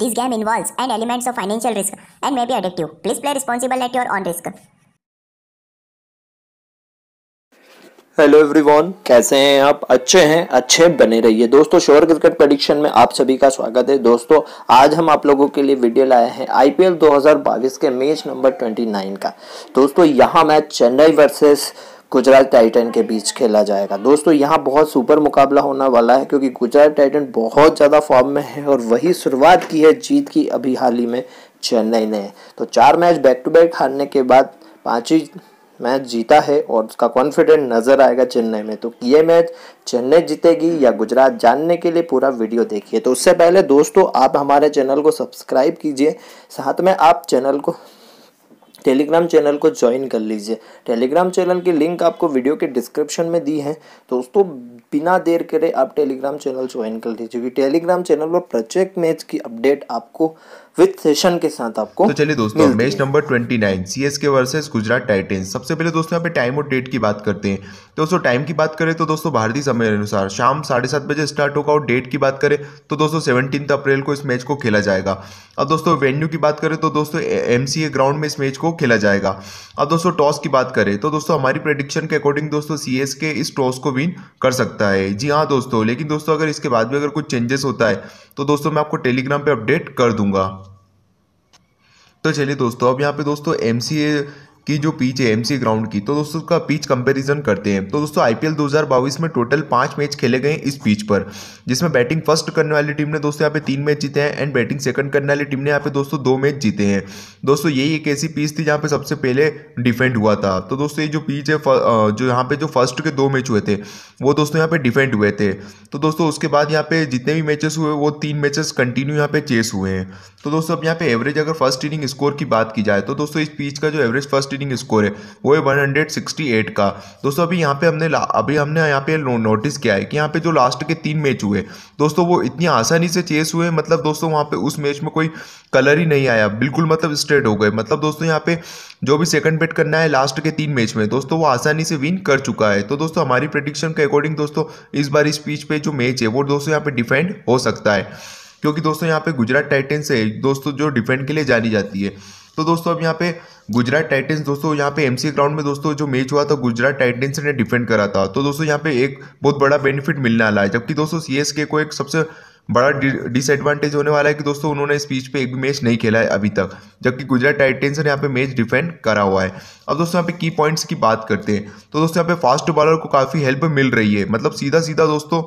This game involves an elements of financial risk and may be addictive. Please play responsible at your own risk. Hello everyone कैसे हैं आप अच्छे हैं अच्छे बने रहिए दोस्तों शोर क्रिकेट प्रडिक्शन में आप सभी का स्वागत है दोस्तों आज हम आप लोगों के लिए वीडियो लाए हैं आईपीएल 2022 के मैच नंबर 29 का दोस्तों यहां match Chennai versus Gujarat Titan के बीच खेला जाएगा दोस्तों यहाँ बहुत सुपर मुकाबला होने वाला है क्योंकि गुजरात टाइटन बहुत ज़्यादा फॉर्म में है और वही शुरुआत की है जीत की अभी हाल ही में चेन्नई ने तो चार मैच बैक टू बैक हारने के बाद पाँच ही मैच जीता है और उसका कॉन्फिडेंट नज़र आएगा चेन्नई में तो ये मैच चेन्नई जीतेगी या गुजरात जानने के लिए पूरा वीडियो देखिए तो उससे पहले दोस्तों आप हमारे चैनल को सब्सक्राइब कीजिए साथ में आप चैनल को टेलीग्राम चैनल को ज्वाइन कर लीजिए टेलीग्राम चैनल की लिंक आपको वीडियो के डिस्क्रिप्शन में दी है दोस्तों बिना देर करे आप टेलीग्राम चैनल ज्वाइन कर लीजिए क्योंकि टेलीग्राम चैनल पर प्रत्येक मैच की अपडेट आपको विथ सेशन के साथ आपको तो चलिए दोस्तों match number twenty nine C S K versus Gujarat Titans सबसे पहले दोस्तों यहाँ पे टाइम और डेट की बात करते हैं तो दोस्तों टाइम की बात करें तो दोस्तों भारतीय समय अनुसार शाम साढ़े सात बजे स्टार्ट होगा और डेट की बात करें तो दोस्तों सेवनटीन अप्रैल को इस मैच को खेला जाएगा अब दोस्तों वेन्यू की बात करें तो दोस्तों एम ग्राउंड में इस मैच को खेला जाएगा अब दोस्तों टॉस की बात करें तो दोस्तों हमारी प्रडिक्शन के अकॉर्डिंग दोस्तों सी इस टॉस को विन कर सकता है जी हाँ दोस्तों लेकिन दोस्तों अगर इसके बाद में अगर कुछ चेंजेस होता है तो दोस्तों मैं आपको टेलीग्राम पे अपडेट कर दूंगा तो चलिए दोस्तों अब यहाँ पे दोस्तों एम की जो पीच है एमसी ग्राउंड की तो दोस्तों उसका पीच कंपैरिजन करते हैं तो दोस्तों आईपीएल 2022 में टोटल पांच मैच खेले गए इस पीच पर जिसमें बैटिंग फर्स्ट करने वाली टीम ने दोस्तों यहाँ पे तीन मैच जीते हैं एंड बैटिंग सेकंड करने वाली टीम ने यहाँ पे दोस्तों दो मैच जीते हैं दोस्तों यही एक ऐसी पीच थी जहाँ पे सबसे पहले डिफेंड हुआ था तो दोस्तों ये जो पीच है जो यहाँ पे जो फर्स्ट के दो मैच हुए थे वो दोस्तों यहाँ पे डिफेंड हुए थे तो दोस्तों उसके बाद यहाँ पे जितने भी मैचेस हुए वो तीन मैचेस कंटिन्यू यहाँ पे चेस हुए हैं तो दोस्तों अब यहाँ पे एवरेज अगर फर्स्ट इनिंग स्कोर की बात की जाए तो दोस्तों इस पीच का जो एवरेज फर्स्ट इनिंग स्कोर है वो है 168 का दोस्तों अभी यहाँ पे हमने अभी हमने यहाँ पे नोटिस किया है कि यहाँ पे जो लास्ट के तीन मैच हुए दोस्तों वो इतनी आसानी से चेस हुए मतलब दोस्तों वहाँ पे उस मैच में कोई कलर ही नहीं आया बिल्कुल मतलब स्ट्रेट हो गए मतलब दोस्तों यहाँ पे जो भी सेकंड बेट करना है लास्ट के तीन मैच में दोस्तों वो आसानी से विन कर चुका है तो दोस्तों हमारी प्रडिक्शन के अकॉर्डिंग दोस्तों इस बार इस पीच पे जो मैच है वो दोस्तों यहाँ पे डिफेंड हो सकता है क्योंकि दोस्तों यहाँ पे गुजरात टाइटन्स है दोस्तों जो डिफेंड के लिए जानी जाती है तो दोस्तों अब यहाँ पे गुजरात टाइटन्स दोस्तों यहाँ पे एमसी ग्राउंड में दोस्तों जो मैच हुआ था गुजरात टाइटन्स ने डिफेंड करा था तो दोस्तों यहाँ पे एक बहुत बड़ा बेनिफिट मिलने वाला है जबकि दोस्तों सीएसके को एक सबसे बड़ा डिसएडवांटेज होने वाला है कि दोस्तों उन्होंने इस पीच पे एक भी मैच नहीं खेला है अभी तक जबकि गुजरात टाइटन्स ने यहाँ पे मैच डिफेंड करा हुआ है अब दोस्तों यहाँ पे की पॉइंट्स की बात करते हैं तो दोस्तों यहाँ पे फास्ट बॉलर को काफ़ी हेल्प मिल रही है मतलब सीधा सीधा दोस्तों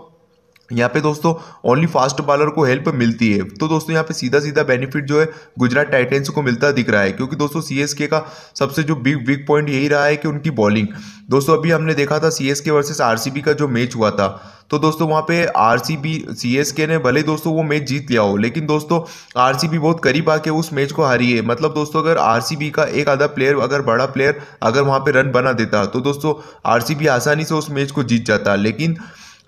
यहाँ पे दोस्तों ओनली फास्ट बॉलर को हेल्प मिलती है तो दोस्तों यहाँ पे सीधा सीधा बेनिफिट जो है गुजरात टाइटेंस को मिलता दिख रहा है क्योंकि दोस्तों सीएसके का सबसे जो बिग वीक पॉइंट यही रहा है कि उनकी बॉलिंग दोस्तों अभी हमने देखा था सीएसके वर्सेस आरसीबी का जो मैच हुआ था तो दोस्तों वहाँ पे आर सी ने भले दोस्तों वो मैच जीत लिया हो लेकिन दोस्तों आर बहुत करीब आके उस मैच को हारी है मतलब दोस्तों अगर आर का एक आधा प्लेयर अगर बड़ा प्लेयर अगर वहाँ पर रन बना देता तो दोस्तों आर आसानी से उस मैच को जीत जाता लेकिन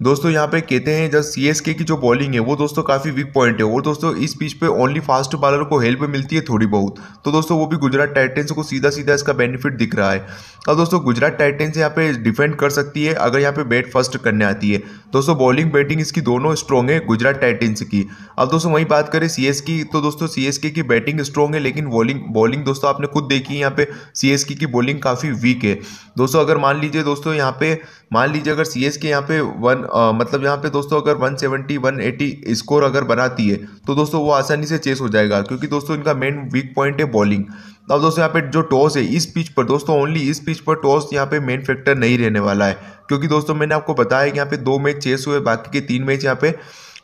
दोस्तों यहाँ पे कहते हैं जब सी की जो बॉलिंग है वो दोस्तों काफ़ी वीक पॉइंट है और दोस्तों इस पिच पे ओनली फास्ट बॉलर को हेल्प मिलती है थोड़ी बहुत तो दोस्तों वो भी गुजरात टाइटेंस को सीधा सीधा इसका बेनिफिट दिख रहा है अब दोस्तों गुजरात टाइटेंस यहाँ पे डिफेंड कर सकती है अगर यहाँ पे बैट फर्स्ट करने आती है दोस्तों बॉलिंग बैटिंग इसकी दोनों स्ट्रॉन्ग है गुजरात टाइटेंस की अब दोस्तों वहीं बात करें सी की तो दोस्तों सी की बैटिंग स्ट्रॉन्ग है लेकिन बॉलिंग बॉलिंग दोस्तों आपने खुद देखी है यहाँ पे सी की बॉलिंग काफ़ी वीक है दोस्तों अगर मान लीजिए दोस्तों यहाँ पे मान लीजिए अगर सी एस के यहाँ पे वन आ, मतलब यहाँ पे दोस्तों अगर 170 एटी स्कोर अगर बनाती है तो दोस्तों वो आसानी से चेस हो जाएगा क्योंकि दोस्तों इनका मेन वीक पॉइंट है बॉलिंग अब दोस्तों यहाँ पे जो टॉस है इस पिच पर दोस्तों ओनली इस पिच पर टॉस यहाँ पे मेन फैक्टर नहीं रहने वाला है क्योंकि दोस्तों मैंने आपको बताया कि यहाँ पे दो मैच चेस हुए बाकी के तीन मैच यहाँ पे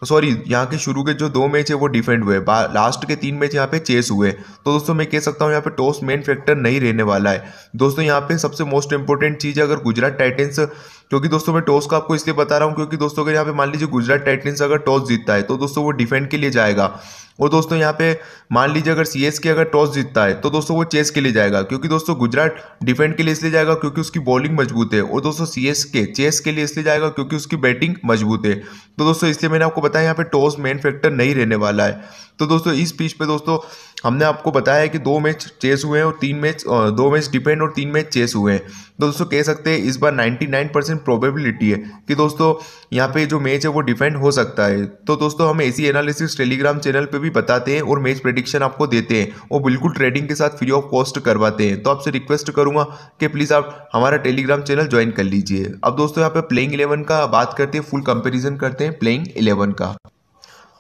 सॉरी यहाँ के शुरू के जो दो मैच है वो डिफेंड हुए लास्ट के तीन मैच यहाँ पे चेस हुए तो दोस्तों मैं कह सकता हूँ यहाँ पे टॉस मेन फैक्टर नहीं रहने वाला है दोस्तों यहाँ पे सबसे मोस्ट इंपॉर्टेंट चीज़ है अगर गुजरात टाइटन्स क्योंकि दोस्तों मैं टॉस का आपको इसलिए बता रहा हूँ क्योंकि दोस्तों अगर यहाँ पे मान लीजिए गुजरात टाइटन्स अगर टॉस जीतता है तो दोस्तों वो डिफेंड के लिए जाएगा और दोस्तों यहाँ पे मान लीजिए अगर सी एस के अगर टॉस जीतता है तो दोस्तों वो चेस के लिए जाएगा क्योंकि दोस्तों गुजरात डिफेंड के लिए इसलिए जाएगा क्योंकि उसकी बॉलिंग मजबूत है और दोस्तों सी एस के चेस के लिए इसलिए जाएगा क्योंकि उसकी बैटिंग मजबूत है तो दोस्तों इसलिए मैंने आपको बताया यहाँ पे टॉस मेन फैक्टर नहीं रहने वाला है तो दोस्तों इस पिच पे दोस्तों हमने आपको बताया है कि दो मैच चेस हुए हैं और तीन मैच दो मैच डिपेंड और तीन मैच चेस हुए हैं तो दोस्तों कह सकते हैं इस बार 99 परसेंट प्रोबेबिलिटी है कि दोस्तों यहाँ पे जो मैच है वो डिपेंड हो सकता है तो दोस्तों हम ऐसी एनालिसिस टेलीग्राम चैनल पे भी बताते हैं और मैच प्रडिक्शन आपको देते हैं और बिल्कुल ट्रेडिंग के साथ फ्री ऑफ कॉस्ट करवाते हैं तो आपसे रिक्वेस्ट करूँगा कि प्लीज़ आप हमारा टेलीग्राम चैनल ज्वाइन कर लीजिए अब दोस्तों यहाँ पर प्लेइंग इलेवन का बात करते हैं फुल कंपेरिजन करते हैं प्लेइंग इलेवन का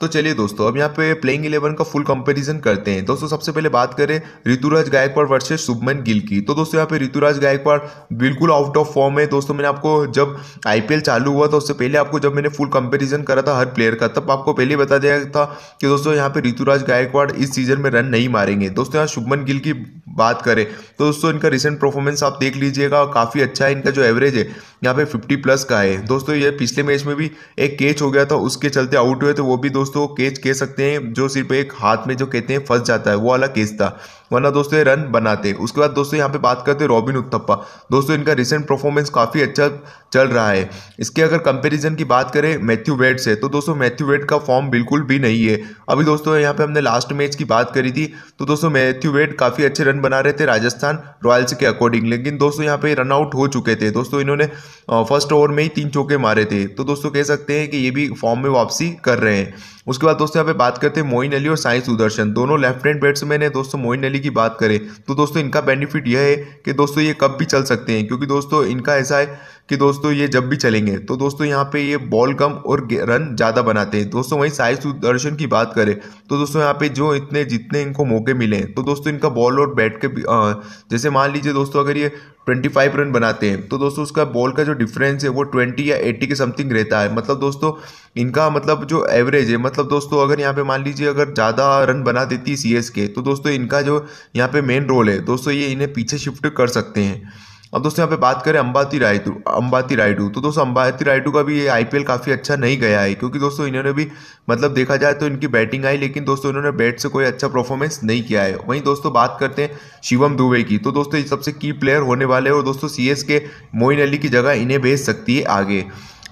तो चलिए दोस्तों अब यहाँ पे प्लेइंग इलेवन का फुल कंपैरिजन करते हैं दोस्तों सबसे पहले बात करें ऋतुराज गायकवाड़ वर्सेस शुभमन गिल की तो दोस्तों यहाँ पे ऋतुराज गायकवाड़ बिल्कुल आउट ऑफ फॉर्म है दोस्तों मैंने आपको जब आईपीएल चालू हुआ था उससे पहले आपको जब मैंने फुल कंपेरिजन करा था हर प्लेयर का तब आपको पहले बता दिया था कि दोस्तों यहाँ पे ऋतुराज गायकवाड़ इस सीजन में रन नहीं मारेंगे दोस्तों यहाँ शुभमन गिल की बात करें तो दोस्तों इनका रिसेंट परफॉर्मेंस आप देख लीजिएगा काफ़ी अच्छा है इनका जो एवरेज है यहाँ पे 50 प्लस का है दोस्तों ये पिछले मैच में भी एक कैच हो गया था उसके चलते आउट हुए थे वो भी दोस्तों दोस्तों कैच कह सकते हैं जो सिर्फ एक हाथ में जो कहते हैं फंस जाता है वो वाला कैच था वरना दोस्तों रन बनाते उसके बाद दोस्तों यहाँ पे बात करते हैं रॉबिन उत्थप्पा दोस्तों इनका रिसेंट परफॉर्मेंस काफ़ी अच्छा चल रहा है इसके अगर कंपैरिजन की बात करें मैथ्यू वेट से तो दोस्तों मैथ्यू वेट का फॉर्म बिल्कुल भी नहीं है अभी दोस्तों यहाँ पे हमने लास्ट मैच की बात करी थी तो दोस्तों मैथ्यू वेट काफ़ी अच्छे रन बना रहे थे राजस्थान रॉयल्स के अकॉर्डिंग लेकिन दोस्तों यहाँ पे रनआउट हो चुके थे दोस्तों इन्होंने फर्स्ट ओवर में ही तीन चौके मारे थे तो दोस्तों कह सकते हैं कि ये भी फॉर्म में वापसी कर रहे हैं उसके बाद दोस्तों यहाँ पे बात करते हैं मोइन अली और साई सुदर्शन दोनों लेफ्ट हैंड बैट्समैन है दोस्तों मोइन अली की बात करें तो दोस्तों इनका बेनिफिट यह है कि दोस्तों ये कब भी चल सकते हैं क्योंकि दोस्तों इनका ऐसा है कि दोस्तों ये जब भी चलेंगे तो दोस्तों यहाँ पे ये बॉल कम और रन ज़्यादा बनाते हैं दोस्तों वहीं साई सुदर्शन की बात करें तो दोस्तों यहाँ पे जो इतने जितने इनको मौके मिले तो दोस्तों इनका बॉल और बैट के जैसे मान लीजिए दोस्तों अगर ये ट्वेंटी फाइव रन बनाते हैं तो दोस्तों उसका बॉल का जो डिफरेंस है वो ट्वेंटी या एट्टी के समथिंग रहता है मतलब दोस्तों इनका मतलब जो एवरेज है मतलब दोस्तों अगर यहाँ पे मान लीजिए अगर ज़्यादा रन बना देती है सी के तो दोस्तों इनका जो यहाँ पे मेन रोल है दोस्तों ये इन्हें पीछे शिफ्ट कर सकते हैं अब दोस्तों यहाँ पे बात करें अंबाती रायडू अंबाती रायडू तो दोस्तों अंबाती रायडू का भी ये आईपीएल काफ़ी अच्छा नहीं गया है क्योंकि दोस्तों इन्होंने भी मतलब देखा जाए तो इनकी बैटिंग आई लेकिन दोस्तों इन्होंने बैट से कोई अच्छा परफॉर्मेंस नहीं किया है वहीं दोस्तों बात करते हैं शिवम दुबे की तो दोस्तों ये सबसे की प्लेयर होने वाले हैं और दोस्तों सी के मोइन अली की जगह इन्हें भेज सकती है आगे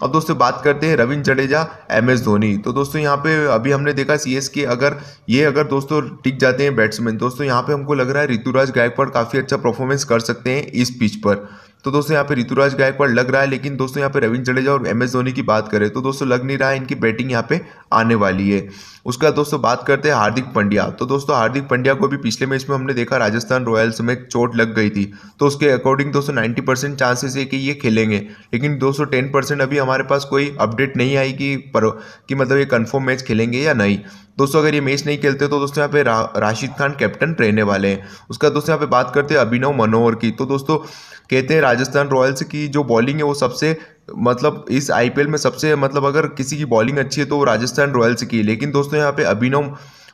और दोस्तों बात करते हैं रविंद्र जडेजा एम एस धोनी तो दोस्तों यहाँ पे अभी हमने देखा सी एस के अगर ये अगर दोस्तों टिक जाते हैं बैट्समैन दोस्तों यहाँ पे हमको लग रहा है ऋतुराज गायकवाड़ काफ़ी अच्छा परफॉर्मेंस कर सकते हैं इस पिच पर तो दोस्तों यहाँ पे ऋतुराज गायकवाड़ लग रहा है लेकिन दोस्तों यहाँ पे रविंद्र जडेजा और एम एस धोनी की बात करें तो दोस्तों लग नहीं रहा है इनकी बैटिंग यहाँ पे आने वाली है उसका दोस्तों बात करते हैं हार्दिक पंड्या तो दोस्तों हार्दिक पंड्या को भी पिछले मैच में हमने देखा राजस्थान रॉयल्स में चोट लग गई थी तो उसके अकॉर्डिंग दोस्तों नाइन्टी परसेंट चांसेस है कि ये खेलेंगे लेकिन दोस्तों टेन परसेंट अभी हमारे पास कोई अपडेट नहीं आई कि पर कि मतलब ये कन्फर्म मैच खेलेंगे या नहीं दोस्तों अगर ये मैच नहीं खेलते तो दोस्तों यहाँ पे रा, राशिद खान कैप्टन रहने वाले हैं उसका दोस्तों यहाँ पे बात करते हैं अभिनव मनोहर की तो दोस्तों कहते हैं राजस्थान रॉयल्स की जो बॉलिंग है वो सबसे मतलब इस आईपीएल में सबसे मतलब अगर किसी की बॉलिंग अच्छी है तो राजस्थान रॉयल्स की लेकिन दोस्तों यहाँ पे अभिनव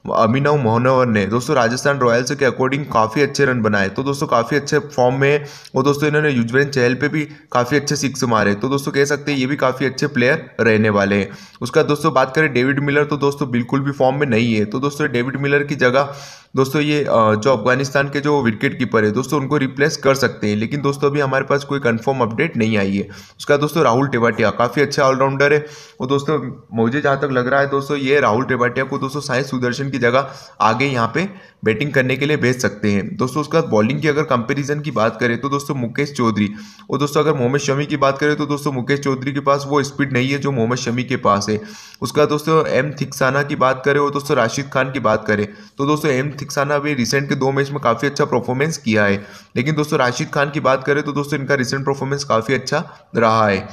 अभिनव मोहनवर ने दोस्तों राजस्थान रॉयल्स के अकॉर्डिंग काफ़ी अच्छे रन बनाए तो दोस्तों काफ़ी अच्छे फॉर्म में और दोस्तों इन्होंने युजवेन चहल पे भी काफ़ी अच्छे सिक्स मारे तो दोस्तों कह सकते हैं ये भी काफ़ी अच्छे प्लेयर रहने वाले हैं उसका दोस्तों बात करें डेविड मिलर तो दोस्तों बिल्कुल भी फॉर्म में नहीं है तो दोस्तों डेविड मिलर की जगह दोस्तों ये जो अफगानिस्तान के जो विकेट कीपर है दोस्तों उनको रिप्लेस कर सकते हैं लेकिन दोस्तों अभी हमारे पास कोई कन्फर्म अपडेट नहीं आई है उसका दोस्तों राहुल टेवाटिया काफ़ी अच्छा ऑलराउंडर है और दोस्तों मुझे जहाँ तक लग रहा है दोस्तों ये राहुल टेवाटिया को दोस्तों साई सुदर्शन की जगह आगे यहाँ पे बैटिंग करने के लिए भेज सकते हैं दोस्तों उसके बाद बॉलिंग की अगर कंपेरिजन की बात करें तो दोस्तों मुकेश चौधरी और दोस्तों अगर मोहम्मद शमी की बात करें तो दोस्तों मुकेश चौधरी के पास वो स्पीड नहीं है जो मोहम्मद शमी के पास है उसका दोस्तों एम थिक्साना की बात करें और दोस्तों राशिद खान की बात करें तो दोस्तों एम थिक्साना भी रिसेंट के दो मैच में काफ़ी अच्छा परफॉर्मेंस किया है लेकिन दोस्तों राशिद खान की बात करें तो दोस्तों इनका रिसेंट परफॉर्मेंस काफ़ी अच्छा रहा है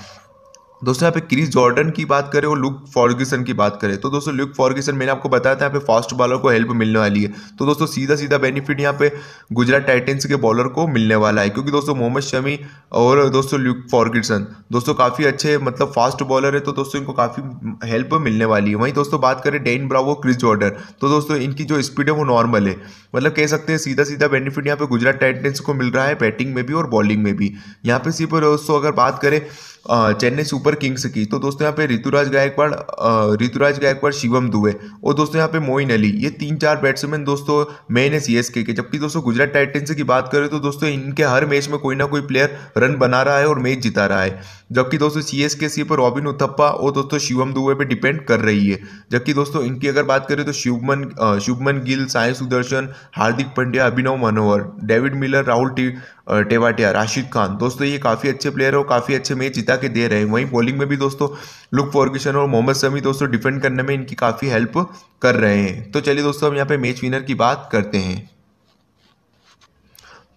दोस्तों यहाँ पे क्रिस जॉर्डन की बात करें और लुक फॉर्गिसन की बात करें तो दोस्तों लुक फॉर्गिसन मैंने आपको बताया था यहाँ पे फास्ट बॉलर को हेल्प मिलने वाली है तो दोस्तों सीधा सीधा बेनिफिट यहाँ पे गुजरात टाइटेंस के बॉलर को मिलने वाला है क्योंकि दोस्तों मोहम्मद शमी और दोस्तों लुक फॉर्गिसन दोस्तों काफ़ी अच्छे मतलब फास्ट बॉलर है तो दोस्तों इनको काफ़ी हेल्प मिलने वाली है वहीं दोस्तों बात करें डेन ब्रावो क्रिस जॉर्डन तो दोस्तों इनकी जो स्पीड है वो नॉर्मल है मतलब कह सकते हैं सीधा सीधा बेनिफिट यहाँ पे गुजरात टाइटेंस को मिल रहा है बैटिंग में भी और बॉलिंग में भी यहाँ पे सिर्फ दोस्तों अगर बात करें चेन्नई सुपर किंग्स की तो दोस्तों यहाँ पे ऋतुराज गायकवाड़ ऋतुराज गायकवाड़ शिवम दुबे और दोस्तों यहाँ पे मोइन अली ये तीन चार बैट्समैन दोस्तों मेन है सीएसके के जबकि दोस्तों गुजरात टाइटन्स की बात करें तो दोस्तों इनके हर मैच में कोई ना कोई प्लेयर रन बना रहा है और मैच जिता रहा है जबकि दोस्तों सी एस के सी पर रॉबिन उथप्पा और दोस्तों शिवम दुबे पे डिपेंड कर रही है जबकि दोस्तों इनकी अगर बात करें तो शुभमन शुभमन गिल साय सुदर्शन हार्दिक पंड्या अभिनव मनोहर डेविड मिलर राहुल टेवाटिया राशिद खान दोस्तों ये काफ़ी अच्छे प्लेयर है और काफ़ी अच्छे मैच जिता के दे रहे हैं वहीं बॉलिंग में भी दोस्तों लुक फॉर्गिशन और मोहम्मद शमी दोस्तों डिफेंड करने में इनकी काफ़ी हेल्प कर रहे हैं तो चलिए दोस्तों हम यहाँ पर मैच विनर की बात करते हैं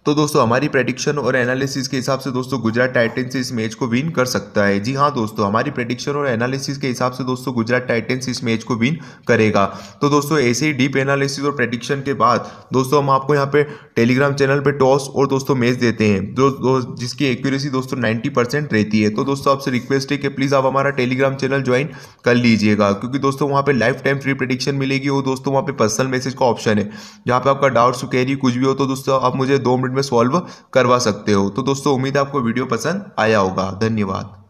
तो दोस्तों हमारी प्रडिक्शन और एनालिसिस के हिसाब से दोस्तों गुजरात टाइटन्स इस मैच को विन कर सकता है जी हाँ दोस्तों हमारी प्रेडिक्शन और एनालिसिस के हिसाब से दोस्तों गुजरात टाइटन्स इस मैच को विन करेगा तो दोस्तों ऐसे ही डीप एनालिसिस और प्रडिक्शन के बाद दोस्तों हम आपको यहाँ पे टेलीग्राम चैनल पर टॉस और दोस्तों मैच देते हैं जो दो, जिसकी एक्यूरेसी दोस्तों नाइन्टी रहती है तो दोस्तों आपसे रिक्वेस्ट है कि प्लीज़ आप हमारा टेलीग्राम चैनल ज्वाइन कर लीजिएगा क्योंकि दोस्तों वहाँ पर लाइफ टाइम फ्री प्रडिक्शन मिलेगी और दोस्तों वहाँ पर पर्सनल मैसेज का ऑप्शन है जहाँ पर आपका डाउट्स कैरी कुछ भी हो तो दोस्तों आप मुझे दो मिनट मिनट में सॉल्व करवा सकते हो तो दोस्तों उम्मीद है आपको वीडियो पसंद आया होगा धन्यवाद